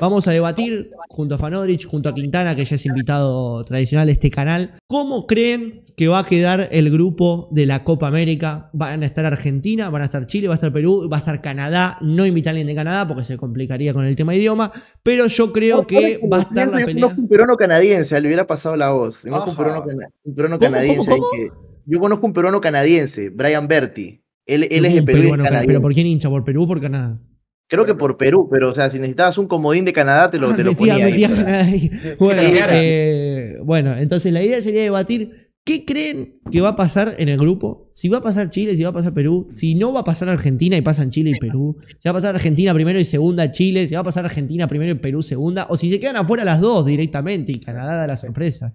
Vamos a debatir junto a Fanodrich, junto a Quintana, que ya es invitado tradicional de este canal, cómo creen que va a quedar el grupo de la Copa América. Van a estar Argentina, van a estar Chile, va a estar Perú, va a estar Canadá. No invita a alguien de Canadá porque se complicaría con el tema idioma, pero yo creo que va a estar la pelea. un peruano canadiense, le hubiera pasado la voz. un peruano, un canadiense. Yo conozco un peruano canadiense, Brian Berti. Él, es de Perú. Pero ¿por quién hincha? ¿Por Perú o por Canadá? Creo que por Perú, pero o sea, si necesitabas un comodín de Canadá, te lo, ah, ponía Bueno, eh, bueno, entonces la idea sería debatir qué creen que va a pasar en el grupo. Si va a pasar Chile, si va a pasar Perú, si no va a pasar Argentina y pasan Chile y Perú. Si va a pasar Argentina primero y segunda Chile, si va a pasar Argentina primero y Perú segunda. O si se quedan afuera las dos directamente y Canadá da la sorpresa.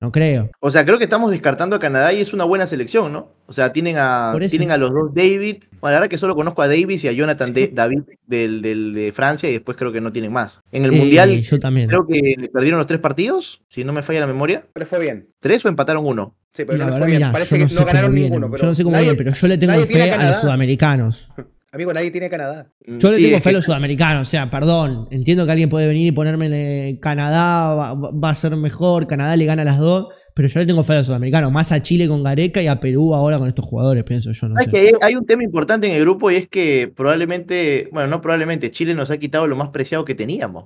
No creo. O sea, creo que estamos descartando a Canadá y es una buena selección, ¿no? O sea, tienen a, tienen a los dos David. Bueno, la verdad que solo conozco a Davis y a Jonathan David del, de Francia y después creo que no tienen más. En el eh, Mundial, yo también. creo que perdieron los tres partidos, si no me falla la memoria. Pero fue bien. ¿Tres o empataron uno? Sí, pero no, fue bien. Parece que no ganaron ninguno. yo no sé cómo pero yo le tengo fe a los sudamericanos. Amigo, nadie tiene Canadá. Mm, yo le tengo fe a los sudamericanos, o sea, perdón. Entiendo que alguien puede venir y ponerme en Canadá va, a ser mejor, Canadá le gana a las dos, pero yo le tengo fe a los sudamericanos, más a Chile con Gareca y a Perú ahora con estos jugadores, pienso yo. hay, un tema importante en el grupo y es que probablemente, bueno, no probablemente, Chile nos ha quitado lo más preciado que teníamos.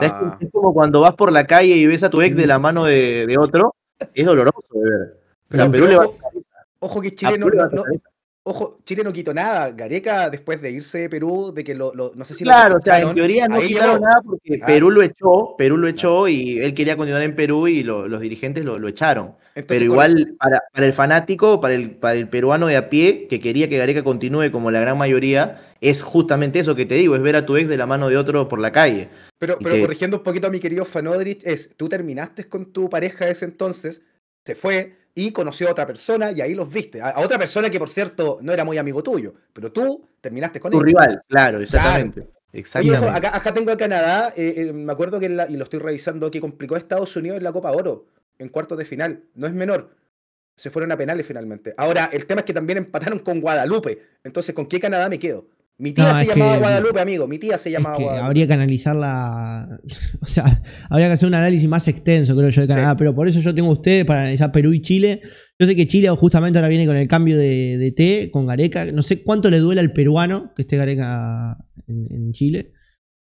es como cuando vas por la calle y ves a tu ex de la mano de, otro, es doloroso de ver. O sea, Perú, le va a ojo que Chile no, no, Ojo, Chile no quitó nada. Gareca, después de irse de Perú, de que lo, no sé si Claro, o sea, en teoría no quitaron nada porque Perú lo echó, Perú lo echó y él quería continuar en Perú y los dirigentes lo, echaron. Pero igual, para, el fanático, para el, para el peruano de a pie, que quería que Gareca continúe como la gran mayoría, es justamente eso que te digo, es ver a tu ex de la mano de otro por la calle. Pero, corrigiendo un poquito a mi querido Fanodrich, es, tú terminaste con tu pareja ese entonces, se fue, y conoció a otra persona y ahí los viste. A, otra persona que, por cierto, no era muy amigo tuyo, pero tú terminaste con él. Tu rival, claro, exactamente. acá, tengo a Canadá, eh, eh, me acuerdo que, y lo estoy revisando, que complicó Estados Unidos en la Copa Oro, en cuartos de final. No es menor. Se fueron a penales finalmente. Ahora, el tema es que también empataron con Guadalupe. Entonces, ¿con qué Canadá me quedo? Mi tía se llamaba Guadalupe, amigo. Mi tía se llamaba Guadalupe. Habría que analizarla. O sea, habría que hacer un análisis más extenso, creo yo, de Canadá. Pero por eso yo tengo a ustedes para analizar Perú y Chile. Yo sé que Chile justamente ahora viene con el cambio de, de T, con Gareca. No sé cuánto le duele al peruano que esté Gareca en, Chile.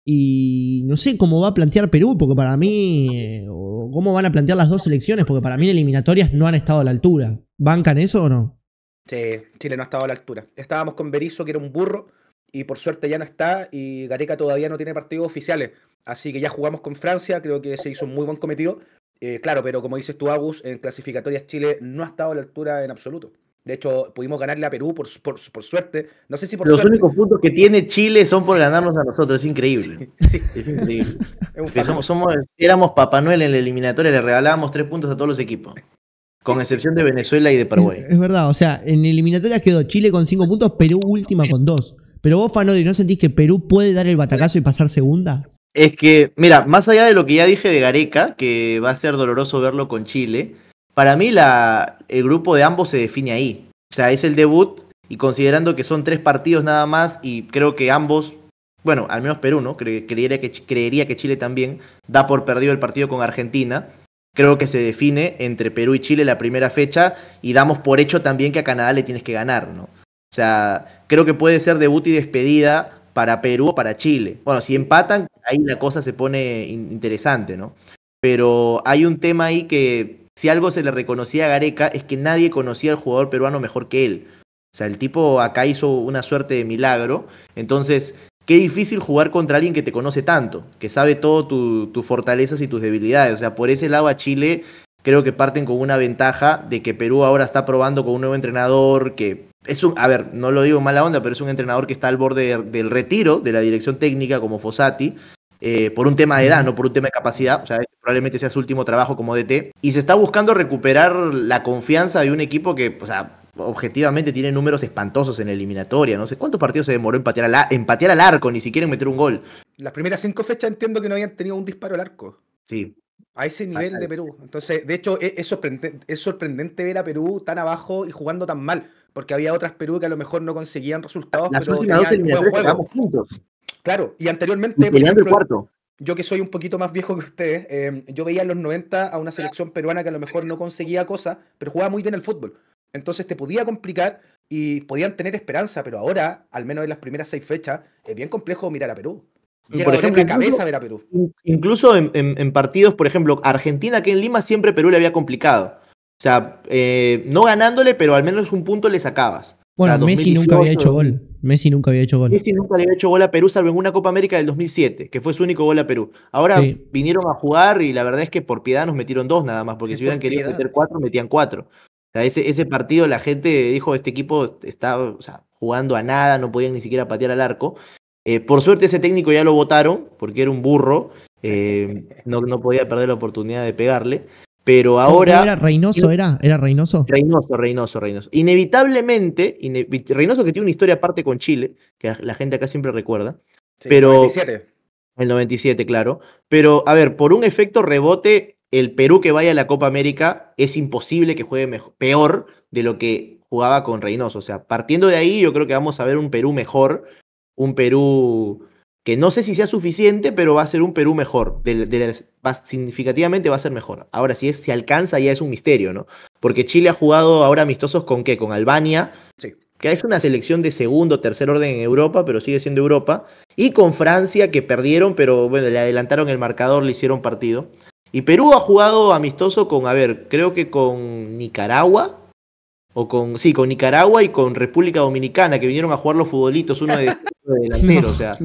Y no sé cómo va a plantear Perú, porque para mí, eh, o cómo van a plantear las dos selecciones, porque para mí en eliminatorias no han estado a la altura. ¿Bancan eso o no? Sí, Chile no ha estado a la altura. Estábamos con Berizzo, que era un burro, y por suerte ya no está y Gareca todavía no tiene partidos oficiales. Así que ya jugamos con Francia, creo que se hizo un muy buen cometido. Eh, claro, pero como dices tú, Agus, en clasificatorias Chile no ha estado a la altura en absoluto. De hecho, pudimos ganarle a Perú por, por, suerte. No sé si por Los únicos puntos que tiene Chile son por ganarnos a nosotros. Es increíble. Sí, Es increíble. somos, somos, éramos Papá Noel en la eliminatoria, le regalábamos tres puntos a todos los equipos. Con excepción de Venezuela y de Paraguay. Es, verdad, o sea, en eliminatoria quedó Chile con cinco puntos, Perú última con dos. Pero vos, Fanodi, ¿no sentís que Perú puede dar el batacazo y pasar segunda? Es que, mira, más allá de lo que ya dije de Gareca, que va a ser doloroso verlo con Chile, para mí la, el grupo de ambos se define ahí. O sea, es el debut y considerando que son tres partidos nada más y creo que ambos, bueno, al menos Perú, ¿no? que, creería que Chile también da por perdido el partido con Argentina. Creo que se define entre Perú y Chile la primera fecha y damos por hecho también que a Canadá le tienes que ganar, ¿no? O sea, creo que puede ser debut y despedida para Perú o para Chile. Bueno, si empatan, ahí la cosa se pone interesante, ¿no? Pero hay un tema ahí que si algo se le reconocía a Gareca es que nadie conocía al jugador peruano mejor que él. O sea, el tipo acá hizo una suerte de milagro. Entonces, qué difícil jugar contra alguien que te conoce tanto, que sabe todas tus fortalezas y tus debilidades. O sea, por ese lado a Chile creo que parten con una ventaja de que Perú ahora está probando con un nuevo entrenador que es un, a ver, no lo digo mala onda, pero es un entrenador que está al borde del retiro de la dirección técnica como Fossati, eh, por un tema de edad, no por un tema de capacidad, o sea, este probablemente sea su último trabajo como DT, y se está buscando recuperar la confianza de un equipo que, o sea, objetivamente tiene números espantosos en eliminatoria, no sé cuántos partidos se demoró en patear, al, arco, ni siquiera meter un gol. Las primeras cinco fechas entiendo que no habían tenido un disparo al arco. Sí, a ese nivel de Perú. Entonces, de hecho, e, es, sorprendente, es sorprendente ver a Perú tan abajo y jugando tan mal porque había otras Perú que a lo mejor no conseguían resultados, pero tenían buen juego. Claro, y anteriormente, cuarto. yo que soy un poquito más viejo que ustedes, em, yo veía en los 90 a una selección peruana que a lo mejor no conseguía cosas, pero jugaba muy bien el fútbol. Entonces te podía complicar y podían tener esperanza, pero ahora, al menos en las primeras seis fechas, es bien complejo mirar a Perú. Y por ejemplo, la cabeza ver a Perú. Incluso en, partidos, por ejemplo, Argentina, que en Lima siempre Perú le había complicado. O sea, eh, no ganándole, pero al menos un punto le sacabas. Bueno, Messi nunca había hecho gol. Messi nunca había hecho gol. Messi nunca había hecho gol a Perú, salvo en una Copa América del 2007, que fue su único gol a Perú. Ahora vinieron a jugar y la verdad es que por piedad nos metieron dos nada más, porque si hubieran querido meter cuatro, metían cuatro. O sea, ese, partido la gente dijo, este equipo estaba jugando a nada, no podían ni siquiera patear al arco. Eh, por suerte ese técnico ya lo votaron, porque era un burro, eh, no podía perder la oportunidad de pegarle. Pero ahora. ¿Era Reynoso? ¿Era? ¿Era Reynoso? Reynoso, Reynoso, Reynoso. Inevitablemente, Reynoso que tiene una historia aparte con Chile, que la gente acá siempre recuerda. pero. El 97. El 97, claro. Pero, a ver, por un efecto rebote, el Perú que vaya a la Copa América es imposible que juegue peor de lo que jugaba con Reynoso. O sea, partiendo de ahí, yo creo que vamos a ver un Perú mejor, un Perú que no sé si sea suficiente, pero va a ser un Perú mejor, significativamente va a ser mejor. Ahora, si es, si alcanza ya es un misterio, ¿no? Porque Chile ha jugado ahora amistosos con qué, con Albania, que es una selección de segundo, tercer orden en Europa, pero sigue siendo Europa, y con Francia, que perdieron, pero bueno, le adelantaron el marcador, le hicieron partido. Y Perú ha jugado amistoso con, a ver, creo que con Nicaragua, o con, sí, con Nicaragua y con República Dominicana, que vinieron a jugar los futbolitos, uno de, delantero, o sea.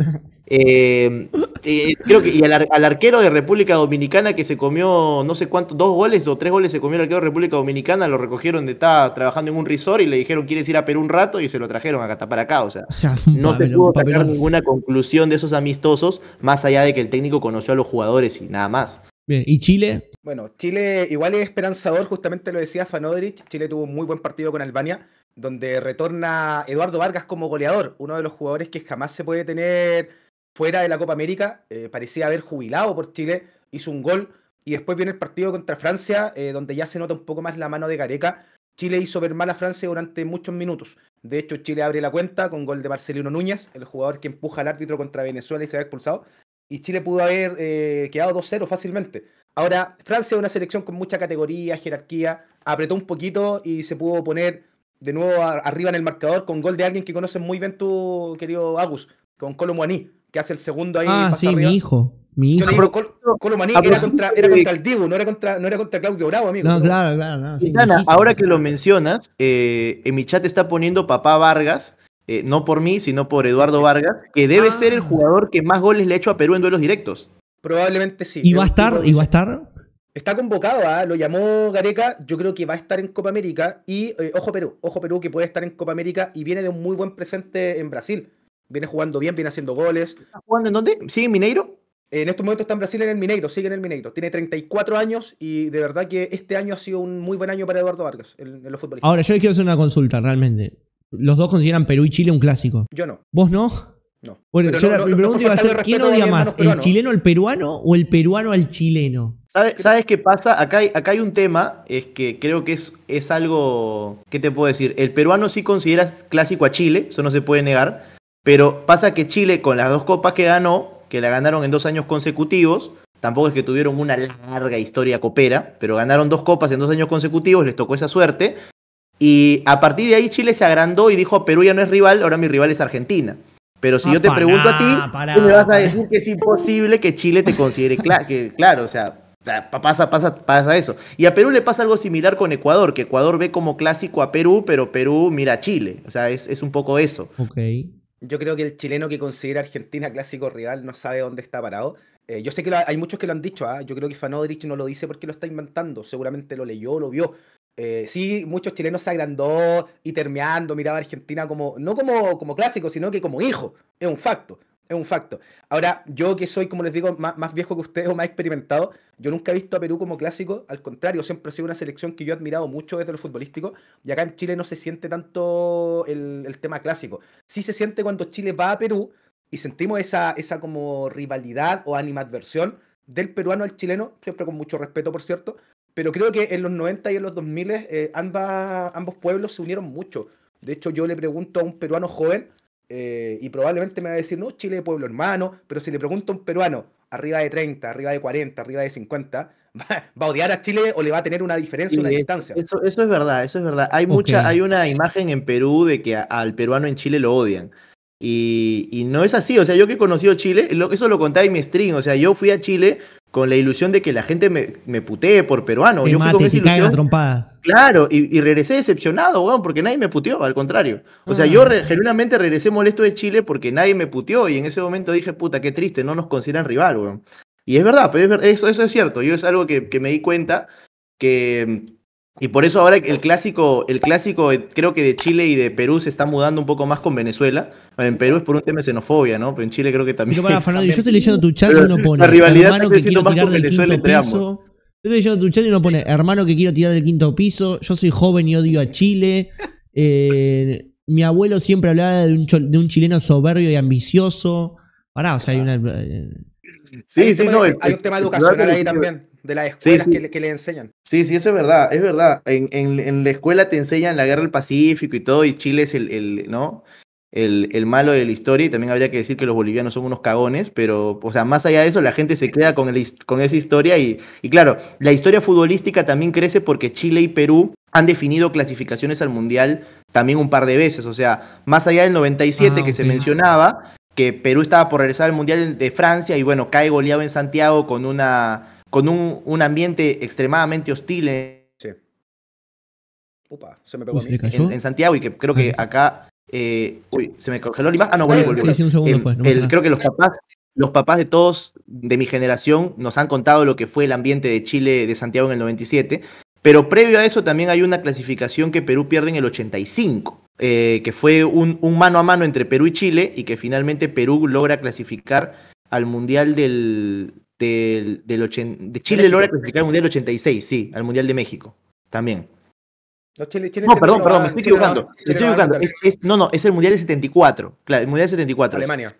Eh, eh, creo que y al, arquero de República Dominicana que se comió no sé cuántos, dos goles o tres goles se comió el arquero de República Dominicana, lo recogieron de estar trabajando en un resort y le dijeron quieres ir a Perú un rato y se lo trajeron está para acá. O sea, no se pudo sacar ninguna conclusión de esos amistosos, más allá de que el técnico conoció a los jugadores y nada más. Bien, ¿y Chile? Bueno, Chile igual es esperanzador, justamente lo decía Fanodrich, Chile tuvo un muy buen partido con Albania, donde retorna Eduardo Vargas como goleador, uno de los jugadores que jamás se puede tener fuera de la Copa América, eh, parecía haber jubilado por Chile, hizo un gol y después viene el partido contra Francia, eh, donde ya se nota un poco más la mano de Gareca. Chile hizo ver mal a Francia durante muchos minutos. De hecho, Chile abre la cuenta con gol de Marcelino Núñez, el jugador que empuja al árbitro contra Venezuela y se ha expulsado. Y Chile pudo haber eh, quedado 2-0 fácilmente. Ahora, Francia es una selección con mucha categoría, jerarquía, apretó un poquito y se pudo poner de nuevo arriba en el marcador con gol de alguien que conoces muy bien tu querido Agus, con Colombo Aní que hace el segundo ahí. Ah, sí, mi hijo. Mi hijo. Colo, ah, pues, era contra, era el Dibu, no era contra, Claudio Bravo, amigo. No, claro, claro. ahora que lo mencionas, eh, en mi chat está poniendo papá Vargas. Eh, no por mí, sino por Eduardo Vargas, que debe ser el ah. jugador que más goles le ha hecho a Perú en duelos directos. Probablemente sí. ¿Y va a estar? ¿Y va a estar? Está convocado, ¿ah? lo llamó Gareca, yo creo que va a estar en Copa América y eh, ojo Perú, ojo Perú que puede estar en Copa América y viene de un muy buen presente en Brasil. Viene jugando bien, viene haciendo goles. ¿Está jugando en dónde? ¿Sigue en Mineiro? Eh, en estos momentos está en Brasil en el Mineiro, sigue en el Mineiro. Tiene 34 años y de verdad que este año ha sido un muy buen año para Eduardo Vargas en, Ahora, yo les quiero hacer una consulta, realmente. ¿Los dos consideran Perú y Chile un clásico? Yo no. ¿Vos no? No. Bueno, yo la, pregunta iba a ser, ¿quién odia más? ¿El chileno al peruano o el peruano al chileno? ¿Sabes, qué pasa? Acá hay, un tema, es que creo que es, es algo, ¿qué te puedo decir? El peruano sí considera clásico a Chile, eso no se puede negar pero pasa que Chile con las dos copas que ganó, que la ganaron en dos años consecutivos, tampoco es que tuvieron una larga historia copera, pero ganaron dos copas en dos años consecutivos, les tocó esa suerte. Y a partir de ahí Chile se agrandó y dijo, Perú ya no es rival, ahora mi rival es Argentina. Pero si yo te ah, pregunto a ti, tú me vas a decir que es imposible que Chile te considere que, claro, o sea, pasa, pasa, pasa eso. Y a Perú le pasa algo similar con Ecuador, que Ecuador ve como clásico a Perú, pero Perú mira a Chile. O sea, es, un poco eso. ok. Yo creo que el chileno que considera a Argentina clásico rival no sabe dónde está parado. Eh, yo sé que hay muchos que lo han dicho, ¿ah? yo creo que Fanodrich no lo dice porque lo está inventando, seguramente lo leyó, lo vio. Eh, sí, muchos chilenos se agrandó y termeando, miraba a Argentina como, no como, como clásico, sino que como hijo, es un facto. Es un facto. Ahora, yo que soy, como les digo, más, viejo que ustedes o más experimentado, yo nunca he visto a Perú como clásico. Al contrario, siempre ha sido una selección que yo he admirado mucho desde lo futbolístico. Y acá en Chile no se siente tanto el, tema clásico. Sí se siente cuando Chile va a Perú y sentimos esa, esa como rivalidad o animadversión del peruano al chileno, siempre con mucho respeto, por cierto. Pero creo que en los 90 y en los 2000 eh, ambos pueblos se unieron mucho. De hecho, yo le pregunto a un peruano joven eh, y probablemente me va a decir, no, Chile es pueblo hermano, pero si le pregunto a un peruano, arriba de 30, arriba de 40, arriba de 50, va, a odiar a Chile o le va a tener una diferencia, una distancia. Eso, es verdad, eso es verdad. Hay mucha, hay una imagen en Perú de que al peruano en Chile lo odian. Y, no es así, o sea, yo que he conocido Chile, lo, eso lo conté en mi stream, o sea, yo fui a Chile con la ilusión de que la gente me, me putee por peruano. y yo fui con Trompadas. Claro, y, regresé decepcionado, weón, porque nadie me puteó, al contrario. O sea, ah. yo genuinamente regresé molesto de Chile porque nadie me puteó y en ese momento dije, puta, qué triste, no nos consideran rival, weón. Y es verdad, pero es, eso, eso es cierto, yo es algo que me di cuenta que y por eso ahora el clásico, el clásico eh, creo que de Chile y de Perú se está mudando un poco más con Venezuela. En Perú es por un tema de xenofobia ¿no? Pero en Chile creo que también. Yo para Fernando, yo estoy leyendo tu chat y no pone. La rivalidad hermano que quiero más tirar con del Venezuela entre piso. Ambos. Yo estoy leyendo tu chat y no pone, hermano que quiero tirar del quinto piso, yo soy joven y odio a Chile. Eh, mi abuelo siempre hablaba de un, de un chileno soberbio y ambicioso. Pará, o sea, hay ah. una. Eh, sí, sí, no. Hay un tema educacional ahí también de las escuelas Que, le, enseñan. Sí, sí, eso es verdad, es verdad. En, en, la escuela te enseñan la guerra del Pacífico y todo, y Chile es el, el ¿no? El, el, malo de la historia, y también habría que decir que los bolivianos son unos cagones, pero, o sea, más allá de eso, la gente se queda con, el, con esa historia, y, claro, la historia futbolística también crece porque Chile y Perú han definido clasificaciones al Mundial también un par de veces, o sea, más allá del 97 ah, que se mencionaba, que Perú estaba por regresar al Mundial de Francia y bueno, cae goleado en Santiago con una con un, ambiente extremadamente hostil en, Santiago y que creo que acá... Eh, uy, se me congeló el Ah, no, volví, volví. creo que los papás, los papás de todos de mi generación nos han contado lo que fue el ambiente de Chile, de Santiago en el 97. Pero previo a eso también hay una clasificación que Perú pierde en el 85, eh, que fue un, mano a mano entre Perú y Chile y que finalmente Perú logra clasificar al Mundial del, del, del de Chile logra clasificar al Mundial del 86, sí, al Mundial de México, también. no, perdón, perdón, me estoy equivocando. estoy equivocando. no, no, es el Mundial de 74. Claro, el Mundial de 74. Alemania.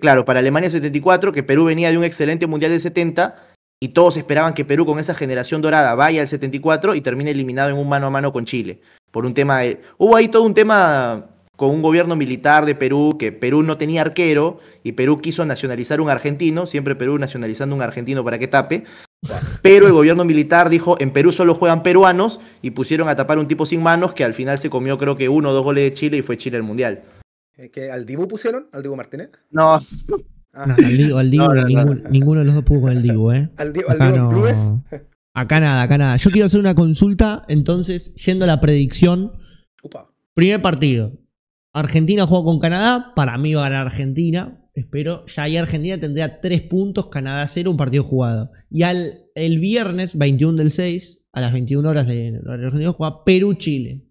claro, para Alemania 74, que Perú venía de un excelente Mundial del 70 y todos esperaban que Perú con esa generación dorada vaya al 74 y termine eliminado en un mano a mano con Chile. Por un tema Hubo ahí todo un tema con un gobierno militar de Perú, que Perú no tenía arquero y Perú quiso nacionalizar un argentino, siempre Perú nacionalizando un argentino para que tape. Pero el gobierno militar dijo, en Perú solo juegan peruanos y pusieron a tapar un tipo sin manos que al final se comió creo que uno o dos goles de Chile y fue Chile el Mundial. Eh, ¿Que ¿Al Dibu pusieron? ¿Al Dibu Martínez? No. Ah. al Dibu, ninguno, de los dos puso al Dibu, ¿eh? ¿Al, Dibu, al clubes? Acá nada, acá nada. Yo quiero hacer una consulta, entonces, yendo a la predicción. Primer partido, Argentina juega con Canadá. Para mí va a ganar Argentina. Espero. Ya ahí Argentina tendría 3 puntos, Canadá 0, un partido jugado. Y al, el viernes 21 del 6, a las 21 horas de Argentina, juega Perú-Chile.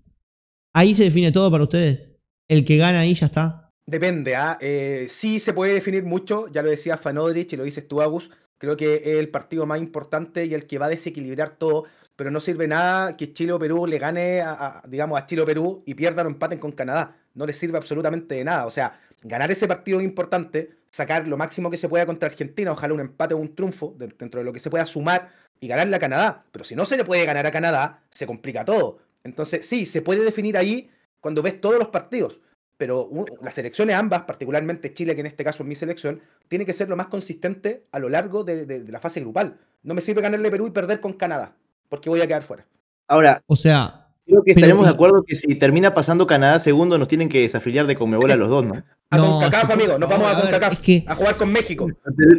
Ahí se define todo para ustedes. El que gana ahí ya está. Depende. ¿ah? Eh, sí se puede definir mucho. Ya lo decía Fanodrich y lo dices tú, Agus. Creo que es el partido más importante y el que va a desequilibrar todo pero no sirve nada que Chile o Perú le gane, a, digamos, a Chile o Perú y pierdan o empaten con Canadá no le sirve absolutamente de nada. O sea, ganar ese partido es importante, sacar lo máximo que se pueda contra Argentina, ojalá un empate o un triunfo dentro de lo que se pueda sumar y ganarle a Canadá. Pero si no se le puede ganar a Canadá, se complica todo. Entonces, sí, se puede definir ahí cuando ves todos los partidos, pero las selecciones ambas, particularmente Chile, que en este caso es mi selección, tiene que ser lo más consistente a lo largo de, la fase grupal. No me sirve ganarle Perú y perder con Canadá, porque voy a quedar fuera. Ahora, o sea, Creo que estaremos de acuerdo que si termina pasando Canadá segundo, nos tienen que desafiliar de Conmebol a los dos, ¿no? A no, amigo, nos vamos a, a jugar con México.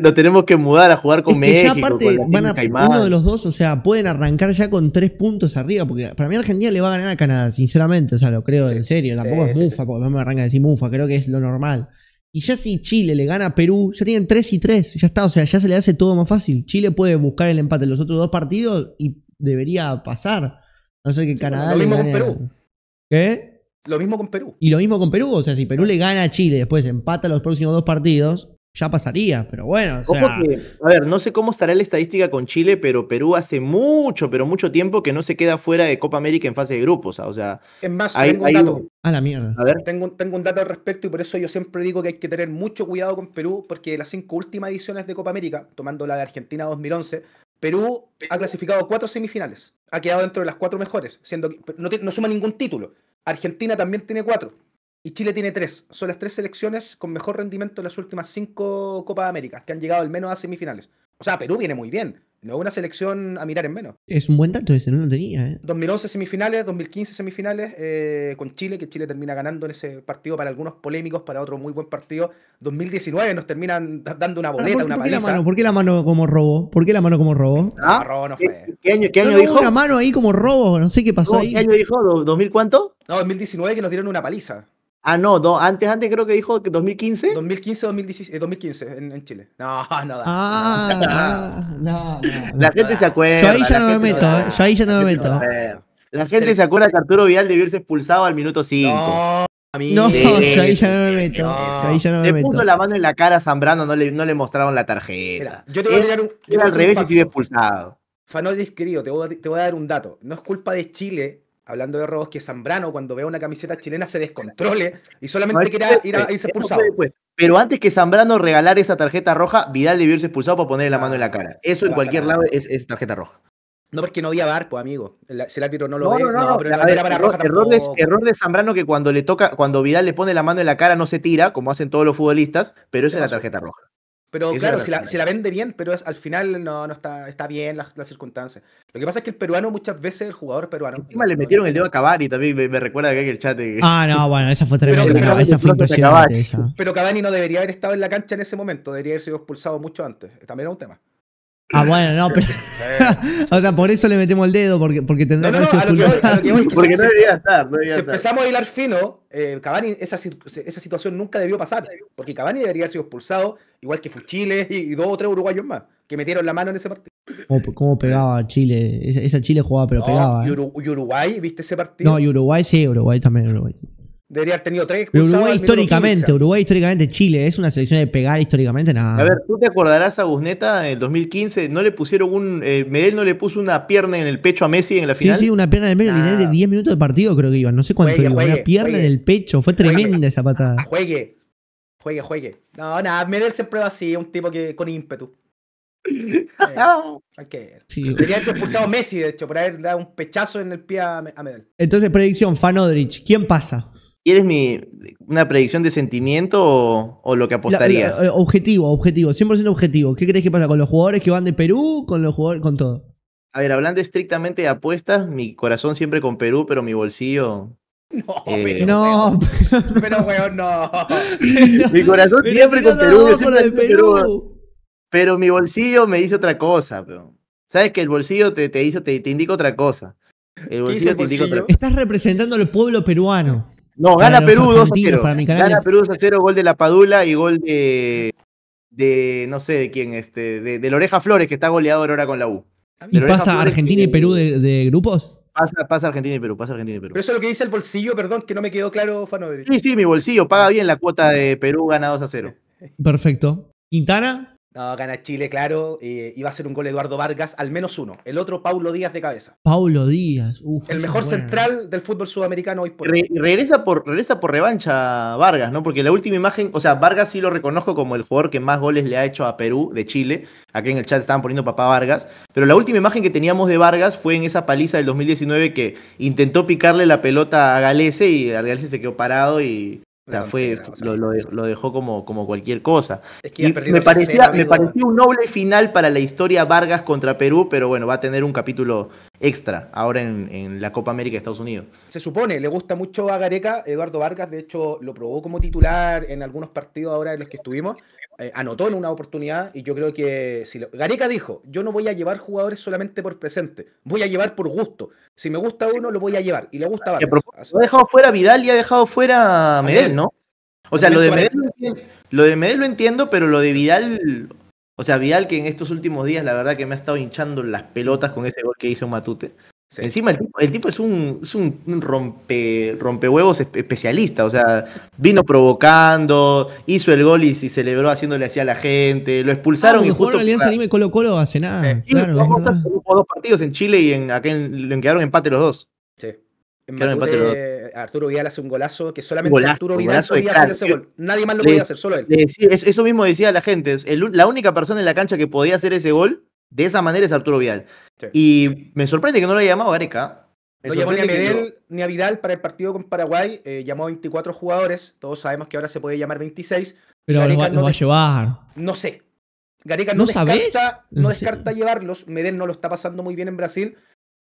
Nos tenemos que mudar a jugar con México. Ya aparte, uno de los dos, o sea, pueden arrancar ya con tres puntos arriba, porque para mí Argentina le va a ganar a Canadá, sinceramente, o sea, lo creo en serio, tampoco es mufa, porque no me arranca a decir mufa, creo que es lo normal. Y ya si Chile le gana a Perú, ya tienen tres y tres ya está, o sea, ya se le hace todo más fácil. Chile puede buscar el empate en los otros dos partidos y debería pasar. No sé que Canadá. Lo mismo con Perú. ¿Qué? Lo mismo con Perú. Y lo mismo con Perú. O sea, si Perú le gana a Chile, después empata los próximos dos partidos, ya pasaría. Pero bueno, o sea... a ver, no sé cómo estará la estadística con Chile, pero Perú hace mucho, pero mucho tiempo que no se queda fuera de Copa América en fase de grupos. O sea, o sea... es más, tengo un dato. A la mierda. A ver. Tengo, tengo un dato al respecto y por eso yo siempre digo que hay que tener mucho cuidado con Perú, porque las cinco últimas ediciones de Copa América, tomando la de Argentina 2011, Perú ha clasificado cuatro semifinales, ha quedado dentro de las cuatro mejores, siendo no, no suma ningún título. Argentina también tiene cuatro y Chile tiene tres. Son las tres selecciones con mejor rendimiento en las últimas cinco Copas de América, que han llegado al menos a semifinales. O sea, Perú viene muy bien. No una selección a mirar en menos. Es un buen dato ese, no lo tenía. ¿eh? 2011 semifinales, 2015 semifinales eh, con Chile, que Chile termina ganando en ese partido para algunos polémicos, para otro muy buen partido. 2019 nos terminan dando una ah, boleta, una ¿por paliza. La mano, ¿Por qué la mano como robo? ¿Por qué la mano como robo? Ah, no, no fue. ¿Qué, año, qué año dijo? una mano ahí como robo, no sé qué pasó ahí. ¿Qué año dijo? ¿2000 cuánto? No, 2019 que nos dieron una paliza. Ah, no, antes, antes creo que dijo que 2015. 2015, 2016, 2015 en, Chile. No, nada. Ah, la gente se acuerda. Yo ahí ya no me meto, yo ahí ya no me meto. La gente se acuerda que Arturo Vidal debió haberse expulsado al minuto 5. No, No, yo ahí ya no me meto. me le puso la mano en la cara a Zambrano, no le, no le mostraron la tarjeta. yo Era al revés y se expulsado. Fanolis, querido, te voy, te voy a dar un dato. No es culpa de Chile hablando de robos, que Zambrano, cuando vea una camiseta chilena, se descontrole y solamente quiere quiera ir a irse expulsado. Pues. Pero antes que Zambrano regalar esa tarjeta roja, Vidal debió irse expulsado para ponerle la mano en la cara. Eso en cualquier lado es, tarjeta roja. No, porque no había barco, pues, amigo. El, si no lo ve, no, no, pero la, era para roja error, error de Zambrano que cuando le toca, cuando Vidal le pone la mano en la cara no se tira, como hacen todos los futbolistas, pero esa es la tarjeta roja. Pero claro, si la, si la, vende bien, pero al final no, no está, está bien las la circunstancias. Lo que pasa es que el peruano, muchas veces, el jugador peruano. Encima le metieron el dedo a Cavani también, me, me recuerda hay en el chat. Ah, no, bueno, esa fue tremenda. esa fue impresionante. Pero Cavani no debería haber estado en la cancha en ese momento, debería haber sido expulsado mucho antes. También era un tema. Ah, bueno, no, pero. o sea, por eso le metemos el dedo, porque, porque que ser Porque no debía estar, no debía si empezamos a hilar fino, eh, Cavani, esa, situación nunca debió pasar, porque Cavani debería haber sido expulsado, igual que fue y, y dos o tres uruguayos más, que metieron la mano en ese partido. ¿Cómo, pegaba Chile? Esa, Chile jugaba, pero pegaba. ¿eh? Y Uruguay, ¿viste ese partido? No, Uruguay sí, Uruguay también, Uruguay debería haber tenido tres Uruguay históricamente, Uruguay históricamente, Chile, es una selección de pegar históricamente nada. A ver, tú te acordarás a Busneta en el 2015, no le pusieron un. Eh, Medel no le puso una pierna en el pecho a Messi en la final. Sí, sí, una pierna en el pecho de 10 minutos de partido creo que iban, no sé cuánto una pierna en el pecho, fue tremenda esa patada. Ah, juegue, juegue, juegue. No, nada, Medel se prueba así, un tipo que con ímpetu. Eh, debería okay. sí, expulsado Messi, de hecho, por haber dado un pechazo en el pie a, a Medel. Entonces, predicción, Fanodrich, ¿quién pasa? ¿Quieres mi, una predicción de sentimiento o, lo que apostaría? La, eh, objetivo, objetivo, 100% objetivo. ¿Qué crees que pasa con los jugadores que van de Perú, con los jugadores, con todo? A ver, hablando estrictamente de apuestas, mi corazón siempre con Perú, pero mi bolsillo no, eh, pero, no, no. mi corazón siempre con Perú, siempre Pero mi bolsillo me dice otra cosa, pero. Sabes que el bolsillo te, te, te, te indica otra cosa. El bolsillo, te Indica otra cosa. Estás representando al pueblo peruano. No, gana Perú 2 a 0. Gana Perú 2 a 0, gol de la Padula y gol de. de no sé de quién, este, de, de Loreja Flores, que está goleador ahora con la U. Ah, ¿Y pasa Argentina y Perú de, grupos? Pasa, pasa, Argentina y Perú, pasa Argentina y Perú. Pero eso es lo que dice el bolsillo, perdón, que no me quedó claro, Fano. Sí, sí, mi bolsillo paga ah. bien la cuota de Perú gana 2 a 0. Perfecto. ¿Quintana? No, gana Chile, claro. y eh, iba a ser un gol Eduardo Vargas, al menos uno. El otro, Paulo Díaz de cabeza. Paulo Díaz, uff. El mejor central del fútbol sudamericano hoy por hoy. regresa por Regresa por revancha Vargas, ¿no? Porque la última imagen, o sea, Vargas sí lo reconozco como el jugador que más goles le ha hecho a Perú de Chile. Aquí en el chat estaban poniendo papá Vargas. Pero la última imagen que teníamos de Vargas fue en esa paliza del 2019 que intentó picarle la pelota a Galese y Galese se quedó parado y fue, lo, dejó, como, como cualquier cosa. me, parecía, me pareció un noble final para la historia Vargas contra Perú, pero bueno, va a tener un capítulo extra ahora en, la Copa América de Estados Unidos. Se supone, le gusta mucho a Gareca, Eduardo Vargas, de hecho lo probó como titular en algunos partidos ahora en los que estuvimos, eh, anotó en una oportunidad y yo creo que si Gareca dijo, yo no voy a llevar jugadores solamente por presente, voy a llevar por gusto. Si me gusta uno, lo voy a llevar y le gusta Vargas. Ha dejado fuera Vidal y ha dejado fuera a Medel, ¿no? O sea, lo de Medel, lo, de Medel lo entiendo, pero lo de Vidal, o sea, Vidal que en estos últimos días la verdad que me ha estado hinchando las pelotas con ese gol que hizo Matute. Encima el tipo, es un, es rompe, rompehuevos especialista, o sea, vino provocando, hizo el gol y, se celebró haciéndole así a la gente, lo expulsaron ah, y justo... Alianza Lima y Colo Colo hace nada. Sí. dos partidos en Chile y en, acá en, quedaron empate los dos. Sí. quedaron empate los dos. Arturo Vidal hace un golazo que solamente Arturo Vidal podía hacer ese gol. Nadie más lo podía hacer, solo él. eso mismo decía la gente. la única persona en la cancha que podía hacer ese gol de esa manera es Arturo Vidal. Y me sorprende que no lo haya llamado Gareca. Me no llamó ni a Medel ni a Vidal para el partido con Paraguay. Eh, llamó a 24 jugadores. Todos sabemos que ahora se puede llamar 26. Pero Gareca lo, va a llevar. No sé. Gareca no, descarta, no descarta llevarlos. Medel no lo está pasando muy bien en Brasil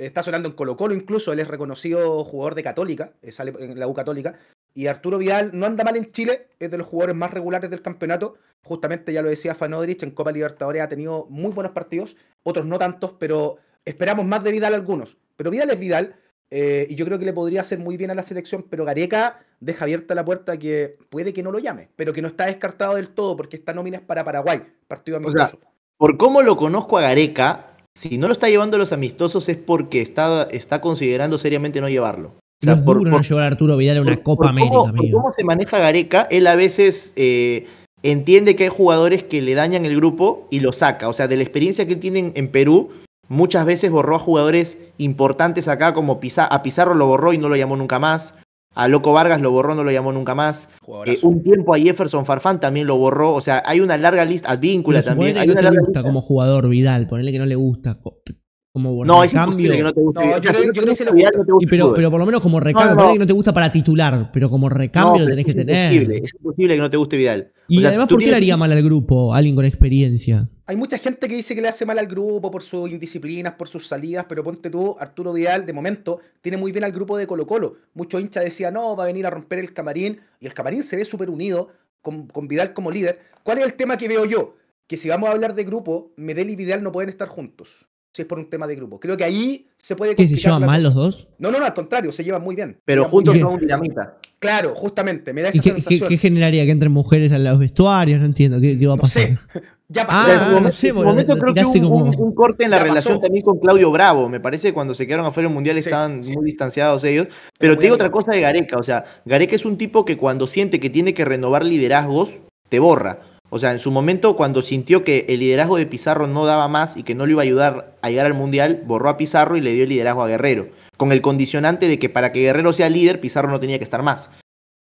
está sonando en Colo Colo incluso, él es reconocido jugador de Católica, eh, sale en la U Católica, y Arturo Vidal no anda mal en Chile, es de los jugadores más regulares del campeonato, justamente ya lo decía Fanodrich, en Copa Libertadores ha tenido muy buenos partidos, otros no tantos, pero esperamos más de Vidal algunos, pero Vidal es Vidal, eh, y yo creo que le podría hacer muy bien a la selección, pero Gareca deja abierta la puerta que puede que no lo llame, pero que no está descartado del todo porque esta nómina es para Paraguay, partido amistoso. O sea, por cómo lo conozco a Gareca, si no lo está llevando a los amistosos es porque está, está considerando seriamente no llevarlo. no por, no llevar a Arturo Vidal a una Copa América. Cómo, se maneja Gareca, él a veces eh, entiende que hay jugadores que le dañan el grupo y lo saca. O sea, de la experiencia que él tiene en, Perú, muchas veces borró a jugadores importantes acá, como a Pizarro lo borró y no lo llamó nunca más. A Loco Vargas lo borró, no lo llamó nunca más. Eh, un tiempo a Jefferson Farfán también lo borró. O sea, hay una larga lista. A también. no te gusta como jugador Vidal, ponerle que no le gusta. Como no, es imposible no pero, por lo menos como recambio, no, que no te gusta para titular, pero como recambio lo tenés que tener. Es imposible que no te guste Vidal. Y además, ¿por qué le haría mal al grupo alguien con experiencia? hay mucha gente que dice que le hace mal al grupo por sus indisciplinas, por sus salidas, pero ponte tú, Arturo Vidal, de momento, tiene muy bien al grupo de Colo Colo. Muchos hinchas decían, no, va a venir a romper el camarín, y el camarín se ve súper unido con, Vidal como líder. ¿Cuál es el tema que veo yo? Que si vamos a hablar de grupo, Medel y Vidal no pueden estar juntos, si es por un tema de grupo. Creo que ahí se puede... ¿Que se llevan mal los dos? No, no, no, al contrario, se llevan muy bien. Pero juntos son un dinamita. Claro, justamente, me qué, generaría que entren mujeres a los vestuarios? No entiendo, ¿qué, va a pasar? Ya pasó. Ah, en ah, momento, momento creo que un, un, corte en la relación también con Claudio Bravo. Me parece que cuando se quedaron afuera del Mundial estaban muy distanciados ellos. Pero, te digo otra cosa de Gareca. O sea, Gareca es un tipo que cuando siente que tiene que renovar liderazgos, te borra. O sea, en su momento, cuando sintió que el liderazgo de Pizarro no daba más y que no le iba a ayudar a llegar al Mundial, borró a Pizarro y le dio el liderazgo a Guerrero, con el condicionante de que para que Guerrero sea líder, Pizarro no tenía que estar más.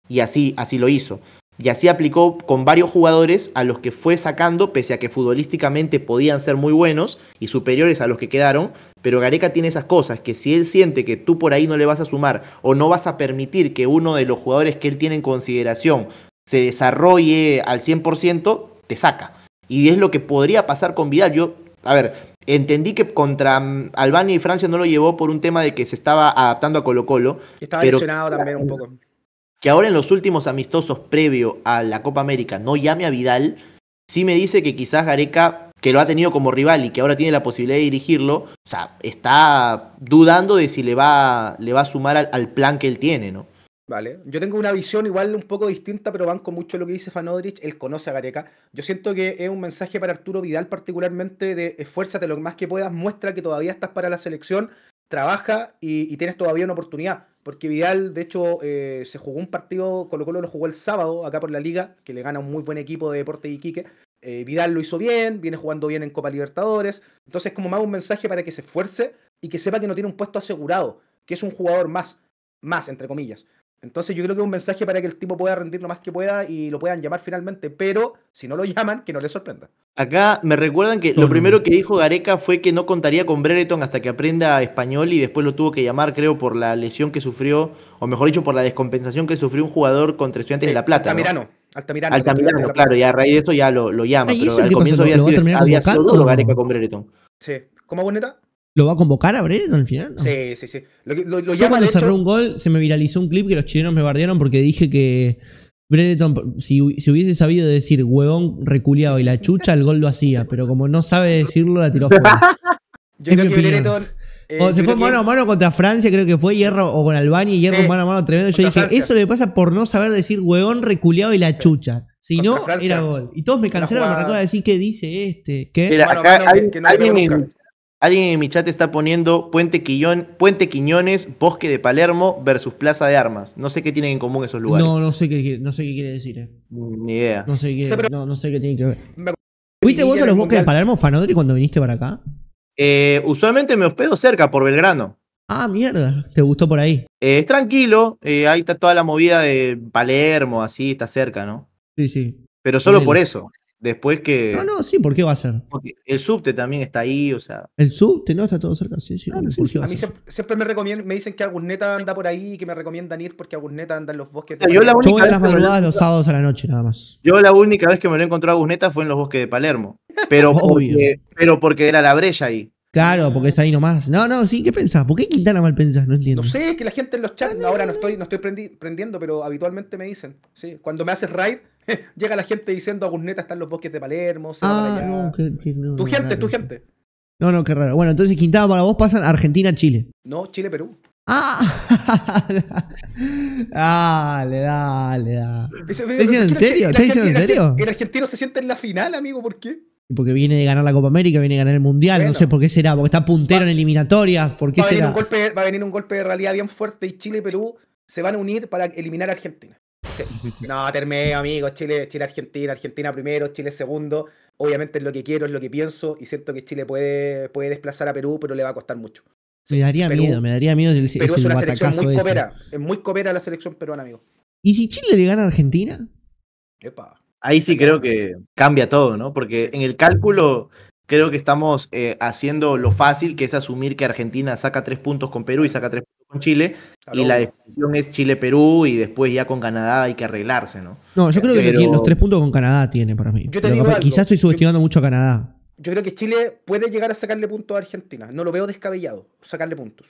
Y así, así lo hizo. Y así aplicó con varios jugadores a los que fue sacando, pese a que futbolísticamente podían ser muy buenos y superiores a los que quedaron. Pero Gareca tiene esas cosas, que si él siente que tú por ahí no le vas a sumar o no vas a permitir que uno de los jugadores que él tiene en consideración se desarrolle al 100%, te saca. Y es lo que podría pasar con Vidal. Yo, a ver, entendí que contra mm, Albania y Francia no lo llevó por un tema de que se estaba adaptando a Colo Colo. estaba lesionado también un poco que ahora en los últimos amistosos previo a la Copa América no llame a Vidal, sí me dice que quizás Gareca, que lo ha tenido como rival y que ahora tiene la posibilidad de dirigirlo, o sea, está dudando de si le va, le va a sumar al, plan que él tiene, ¿no? Vale. Yo tengo una visión igual un poco distinta, pero banco mucho lo que dice Fanodrich, él conoce a Gareca. Yo siento que es un mensaje para Arturo Vidal particularmente de esfuérzate lo más que puedas, muestra que todavía estás para la selección, trabaja y, y tienes todavía una oportunidad porque Vidal, de hecho, eh, se jugó un partido, Colo Colo lo jugó el sábado acá por la liga, que le gana un muy buen equipo de Deporte Iquique. Eh, Vidal lo hizo bien, viene jugando bien en Copa Libertadores, entonces como más un mensaje para que se esfuerce y que sepa que no tiene un puesto asegurado, que es un jugador más, más, entre comillas. Entonces yo creo que es un mensaje para que el tipo pueda rendir lo más que pueda y lo puedan llamar finalmente, pero si no lo llaman, que no le sorprenda. Acá me recuerdan que lo primero que dijo Gareca fue que no contaría con Brereton hasta que aprenda español y después lo tuvo que llamar, creo, por la lesión que sufrió, o mejor dicho, por la descompensación que sufrió un jugador contra Estudiantes de La Plata. Altamirano. Altamirano, Altamirano claro, y a raíz de eso ya lo, llama, pero al comienzo había sido, había Gareca con Brereton. Sí, ¿cómo Boneta? ¿Lo va a convocar a Brereton al final? Sí, sí, sí. Yo cuando cerró un gol se me viralizó un clip que los chilenos me bardearon porque dije que Brereton, si, si hubiese sabido decir huevón reculeado y la chucha, el gol lo hacía, pero como no sabe decirlo, la tiró fuera. Yo eh, creo que Brereton... o se fue mano a mano contra Francia, creo que fue Hierro, o con Albania, Hierro mano a mano tremendo. Yo dije, eso le pasa por no saber decir huevón reculeado y la chucha. Si no, era gol. Y todos me cancelaron, me a decir qué dice este. ¿Qué? Mira, acá hay, que, Alguien en mi chat está poniendo Puente, Puente Quiñones, Bosque de Palermo versus Plaza de Armas. No sé qué tienen en común esos lugares. No, no sé qué, no sé qué quiere decir. Eh. Mm, ni idea. No sé, qué, tiene que ver. ¿Fuiste vos a los Bosques de Palermo, Fanodri, cuando viniste para acá? Eh, usualmente me hospedo cerca, por Belgrano. Ah, mierda, ¿te gustó por ahí? Eh, es tranquilo, ahí está toda la movida de Palermo, así, está cerca, ¿no? Sí, sí. Pero solo por eso. Después que. No, no, sí, ¿por qué va a ser? Porque el subte también está ahí, o sea. El subte, ¿no? Está todo cerca. Sí, sí. A, mí siempre, me me dicen que neta anda por ahí que me recomiendan ir porque neta anda en los bosques de Yo, la única Yo la noche, Yo la única vez que me lo encontrado a neta fue en los bosques de Palermo. Pero, Obvio. pero porque era la brecha ahí. Claro, porque es ahí nomás. No, no, sí, ¿qué pensás? ¿Por qué Quintana mal pensás? No entiendo. No sé, es que la gente en los chats, ahora no estoy, no estoy prendiendo, pero habitualmente me dicen, sí, cuando me haces raid, llega la gente diciendo a gusneta están los bosques de Palermo, ah, No, que, no, tu gente, tu gente. No, no, qué raro. Bueno, entonces Quintana para vos pasan Argentina-Chile. No, Chile-Perú. Ah, dale, dale, dale. ¿Estás diciendo en serio? ¿Estás diciendo en serio? El argentino se siente en la final, amigo, ¿por qué? Porque viene de ganar la Copa América, viene de ganar el Mundial, no sé por qué será, porque está puntero en eliminatorias, ¿por va será? A venir un golpe, va a venir un golpe de realidad bien fuerte y Chile y Perú se van a unir para eliminar a Argentina. No, termeo, amigos, Chile, Chile, Argentina, Argentina primero, Chile segundo. Obviamente es lo que quiero, es lo que pienso y siento que Chile puede, puede desplazar a Perú, pero le va a costar mucho. me daría miedo, me daría miedo el, Perú es una selección muy coopera, es muy coopera la selección peruana, amigo. ¿Y si Chile le gana a Argentina? Epa. Ahí sí creo que cambia todo, ¿no? Porque en el cálculo creo que estamos eh, haciendo lo fácil, que es asumir que Argentina saca tres puntos con Perú y saca tres puntos con Chile, y la definición es Chile-Perú y después ya con Canadá hay que arreglarse, ¿no? No, yo creo que los, tres puntos con Canadá tiene para mí. Yo Quizás estoy subestimando mucho a Canadá. Yo creo que Chile puede llegar a sacarle puntos a Argentina. No lo veo descabellado, sacarle puntos.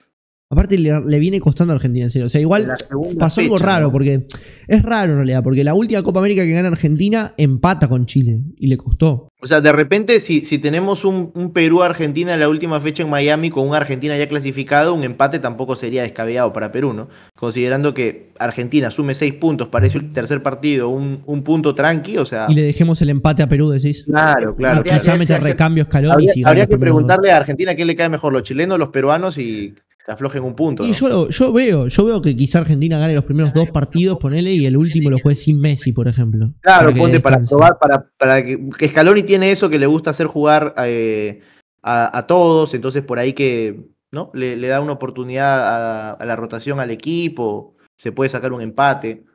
Aparte le, viene costando a Argentina, en serio. O sea, igual pasó algo raro, porque es raro en realidad, porque la última Copa América que gana Argentina empata con Chile y le costó. O sea, de repente si, tenemos un, Perú-Argentina en la última fecha en Miami con un Argentina ya clasificado, un empate tampoco sería descabellado para Perú, ¿no? Considerando que Argentina sume seis puntos, parece el tercer partido, un, punto tranqui, o sea... Y le dejemos el empate a Perú, decís. Claro, claro. claro. Quizá meter recambios calor habría que preguntarle a Argentina qué le cae mejor, los chilenos, los peruanos y te aflojen un punto. Y yo, veo, yo veo que quizá Argentina gane los primeros dos partidos, ponele, y el último lo juegue sin Messi, por ejemplo. Claro, ponte para probar, para, que, Scaloni tiene eso que le gusta hacer jugar eh, a, todos, entonces por ahí que no le, da una oportunidad a, la rotación al equipo, se puede sacar un empate.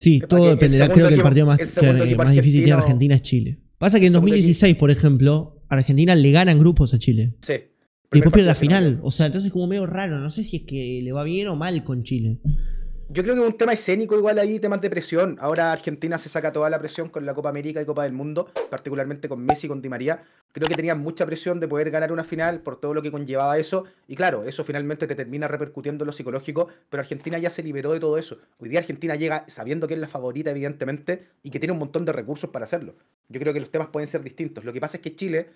Sí, todo dependerá. Creo que el partido más, más difícil tiene Argentina es Chile. Pasa que en 2016, por ejemplo, Argentina le ganan grupos a Chile. Sí. Y después pierde la final. O sea, entonces es como medio raro. No sé si es que le va bien o mal con Chile. Yo creo que es un tema escénico igual ahí, temas de presión. Ahora Argentina se saca toda la presión con la Copa América y Copa del Mundo, particularmente con Messi y con Di María. Creo que tenían mucha presión de poder ganar una final por todo lo que conllevaba eso. Y claro, eso finalmente te termina repercutiendo en lo psicológico, pero Argentina ya se liberó de todo eso. Hoy día Argentina llega sabiendo que es la favorita, evidentemente, y que tiene un montón de recursos para hacerlo. Yo creo que los temas pueden ser distintos. Lo que pasa es que Chile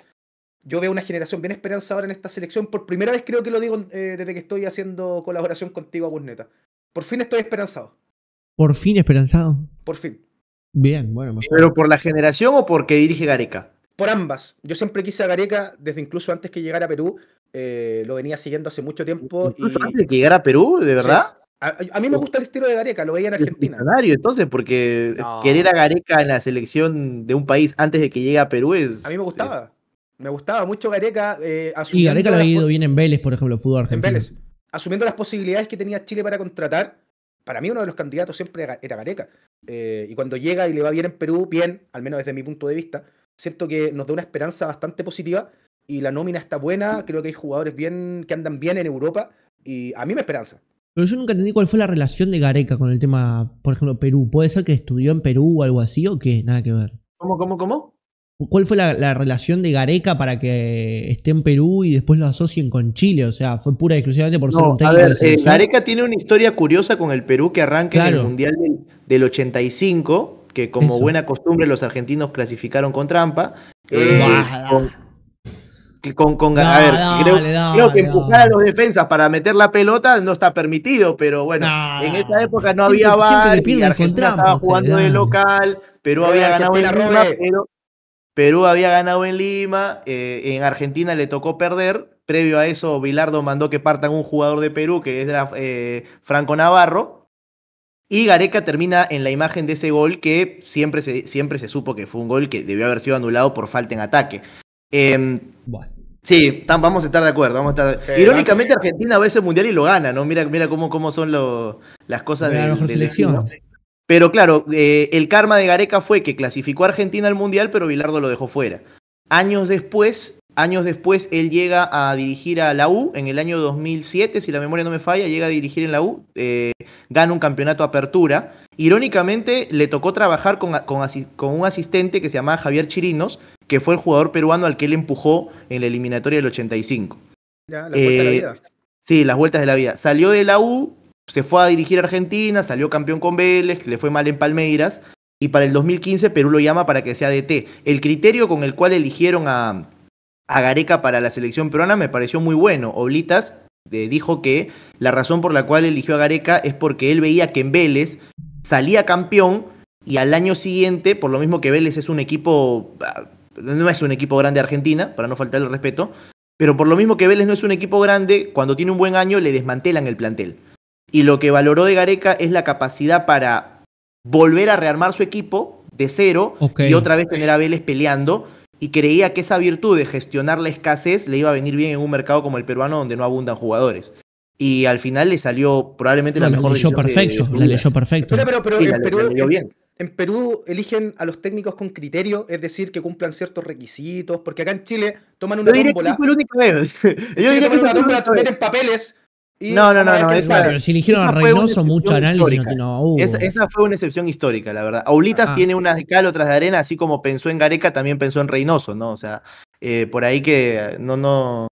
yo veo una generación bien esperanzada en esta selección. Por primera vez creo que lo digo eh, desde que estoy haciendo colaboración contigo, Neta. Por fin estoy esperanzado. ¿Por fin esperanzado? Por fin. Bien, bueno. ¿Pero por la generación o porque dirige Gareca? Por ambas. Yo siempre quise a Gareca, desde incluso antes que llegara a Perú, eh, lo venía siguiendo hace mucho tiempo. antes de que a Perú, de verdad? A, mí me gusta el estilo de Gareca, lo veía en Argentina. entonces, porque querer a Gareca en la selección de un país antes de que llegue a Perú es. A mí me gustaba. Me gustaba mucho Gareca. Eh, y Gareca lo ha ido bien en Vélez, por ejemplo, el fútbol argentino. En Vélez. Asumiendo las posibilidades que tenía Chile para contratar, para mí uno de los candidatos siempre era Gareca. Eh, y cuando llega y le va bien en Perú, bien, al menos desde mi punto de vista, siento que nos da una esperanza bastante positiva y la nómina está buena, creo que hay jugadores bien que andan bien en Europa y a mí me esperanza. Pero yo nunca entendí cuál fue la relación de Gareca con el tema, por ejemplo, Perú. ¿Puede ser que estudió en Perú o algo así o qué? Nada que ver. ¿Cómo, cómo, cómo? ¿Cuál fue la, relación de Gareca para que eh, esté en Perú y después lo asocien con Chile? O sea, fue pura y exclusivamente por ser un técnico. Eh, Gareca tiene una historia curiosa con el Perú que arranca en el Mundial del, 85, que como buena costumbre los argentinos clasificaron con trampa. Eh, con, con, a ver, creo, que empujar a los defensas para meter la pelota no está permitido, pero bueno, en esa época no había bar, y Argentina estaba jugando de local, Perú había ganado la ronda, pero Perú había ganado en Lima, eh, en Argentina le tocó perder. Previo a eso, Bilardo mandó que partan un jugador de Perú, que es eh, Franco Navarro. Y Gareca termina en la imagen de ese gol que siempre se, siempre se supo que fue un gol que debió haber sido anulado por falta en ataque. Em, sí, vamos a estar de acuerdo. a Irónicamente, Argentina va a ese mundial y lo gana, ¿no? Mira, mira cómo, cómo son las cosas de la selección. Pero claro, eh, el karma de Gareca fue que clasificó a Argentina al Mundial, pero Bilardo lo dejó fuera. Años después, años después, él llega a dirigir a la U, en el año 2007, si la memoria no me falla, llega a dirigir en la U, eh, gana un campeonato apertura. Irónicamente, le tocó trabajar con, un asistente que se llamaba Javier Chirinos, que fue el jugador peruano al que él empujó en la eliminatoria del 85. las vueltas de la eh, vida. Sí, las vueltas de la vida. Salió de la U, se fue a dirigir a Argentina, salió campeón con Vélez, le fue mal en Palmeiras, y para el 2015 Perú lo llama para que sea DT. El criterio con el cual eligieron a, Gareca para la selección peruana me pareció muy bueno. Oblitas eh, dijo que la razón por la cual eligió a Gareca es porque él veía que en Vélez salía campeón y al año siguiente, por lo mismo que Vélez es un equipo, ah, no es un equipo grande de Argentina, para no faltar el respeto, pero por lo mismo que Vélez no es un equipo grande, cuando tiene un buen año le desmantelan el plantel. Y lo que valoró de Gareca es la capacidad para volver a rearmar su equipo de cero y otra vez tener a Vélez peleando. Y creía que esa virtud de gestionar la escasez le iba a venir bien en un mercado como el peruano donde no abundan jugadores. Y al final le salió probablemente la mejor leyó perfecto, la leyó perfecto. Pero, en, Perú, eligen a los técnicos con criterio, es decir, que cumplan ciertos requisitos, porque acá en Chile toman una Yo tómbola. Ellos que, papeles, no, no, no, no esa, pero si eligieron a Reynoso, mucho análisis. Uh. esa, fue una excepción histórica, la verdad. Aulitas tiene unas de cal, otras de arena, así como pensó en Gareca, también pensó en Reynoso, ¿no? O sea, eh, por ahí que no, no,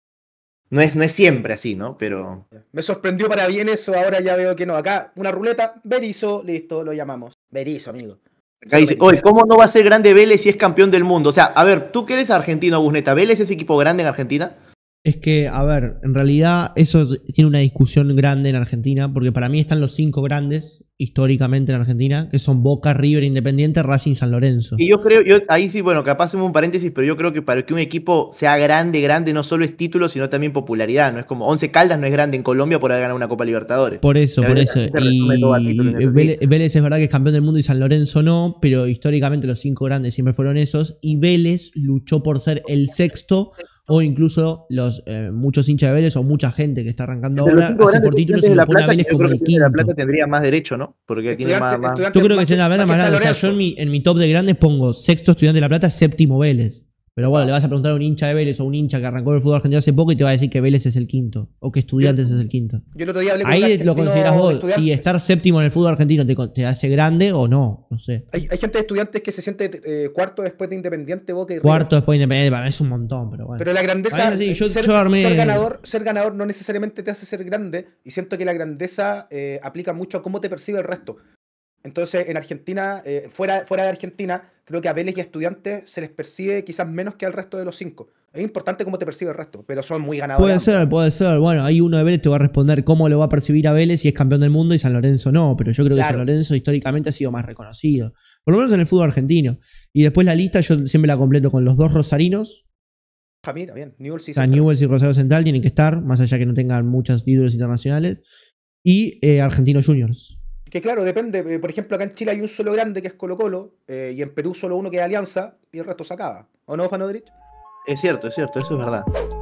no es, no es siempre así, ¿no? Pero. Me sorprendió para bien eso, ahora ya veo que no. Acá, una ruleta, Berizo, listo, lo llamamos. Berizo, amigo. Acá dice, oye, ¿cómo no va a ser grande Vélez si es campeón del mundo? O sea, a ver, tú que eres argentino, Busneta, ¿Vélez es equipo grande en Argentina? Es que, a ver, en realidad eso tiene una discusión grande en Argentina, porque para mí están los cinco grandes históricamente en Argentina, que son Boca, River, Independiente, Racing, San Lorenzo. Y yo creo, yo ahí sí, bueno, capaz hacemos un paréntesis, pero yo creo que para que un equipo sea grande, grande, no solo es título, sino también popularidad, ¿no? Es como Once Caldas no es grande en Colombia por haber ganado una Copa Libertadores. Por eso, por eso. Este Vélez es verdad que es campeón del mundo y San Lorenzo no, pero históricamente los cinco grandes siempre fueron esos, y Vélez luchó por ser el sexto o incluso los eh, muchos hinchas de Vélez o mucha gente que está arrancando ahora, si por título y lo pone a Vélez como el quinto. La Plata tendría más derecho, ¿no? Porque tiene más, más... Yo creo que tiene La Plata más grande. O sea, yo mi, en mi top de grandes pongo sexto Estudiante de La Plata, séptimo Vélez. Pero bueno, le vas a preguntar a un hincha de Vélez o un hincha que arrancó el fútbol argentino hace poco y te va a decir que Vélez es el quinto o que Estudiantes es el quinto. Yo el otro día hablé con Ahí lo consideras vos, si estar séptimo en el fútbol argentino te, hace grande o no, no sé. Hay, gente de Estudiantes que se siente eh, cuarto después de Independiente, vos que Cuarto después de Independiente, para mí es un montón, pero bueno. Pero la grandeza, ser, ganador, ser ganador no necesariamente te hace ser grande y siento que la grandeza eh, aplica mucho a cómo te percibe el resto. Entonces, en Argentina, eh, fuera, fuera de Argentina, creo que a Vélez y a Estudiantes se les percibe quizás menos que al resto de los cinco. Es importante cómo te percibe el resto, pero son muy ganadores. Puede ser, puede ser. Bueno, hay uno de Vélez te va a responder cómo lo va a percibir a Vélez si es campeón del mundo y San Lorenzo no, pero yo creo que San Lorenzo históricamente ha sido más reconocido, por lo menos en el fútbol argentino. Y después la lista yo siempre la completo con los dos rosarinos. Ah, Newell's y, Rosario Central tienen que estar, más allá que no tengan muchos títulos internacionales. Y eh, Argentinos Juniors. Que claro, depende. Eh, por ejemplo, acá en Chile hay un solo grande que es Colo Colo eh, y en Perú solo uno que es Alianza y el resto se acaba. ¿O no, Fanodrich? Es cierto, es cierto, eso es verdad.